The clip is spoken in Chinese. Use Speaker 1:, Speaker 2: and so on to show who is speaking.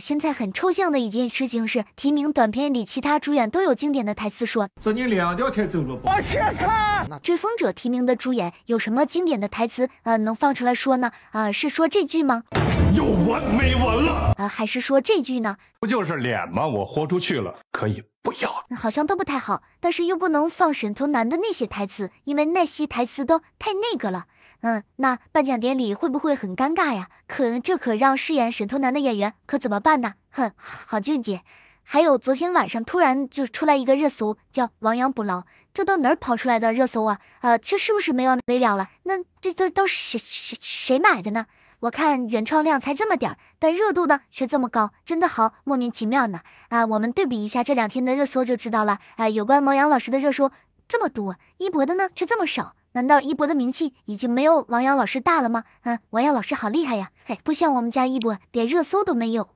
Speaker 1: 现在很抽象的一件事情是，提名短片里其他主演都有经典的台词说：“，
Speaker 2: 昨你两条腿走路。”往前
Speaker 1: 看。追风者提名的主演有什么经典的台词？呃，能放出来说呢？啊，是说这句吗？有完没完了？啊，还是说这句呢？
Speaker 3: 不就是脸吗？我豁出去了，可以
Speaker 1: 不要。好像都不太好，但是又不能放沈偷男的那些台词，因为那些台词都太那个了。嗯，那颁奖典礼会不会很尴尬呀？可这可让饰演沈偷男的演员可怎么办呢？哼，好俊杰。还有昨天晚上突然就出来一个热搜叫“亡羊补牢”，这都哪儿跑出来的热搜啊？啊，这是不是没完没了了？那这都都谁谁谁买的呢？我看原创量才这么点儿，但热度呢却这么高，真的好莫名其妙呢啊！我们对比一下这两天的热搜就知道了啊，有关王洋老师的热搜这么多，一博的呢却这么少，难道一博的名气已经没有王洋老师大了吗？嗯，王洋老师好厉害呀，嘿，不像我们家一博连热搜都没有。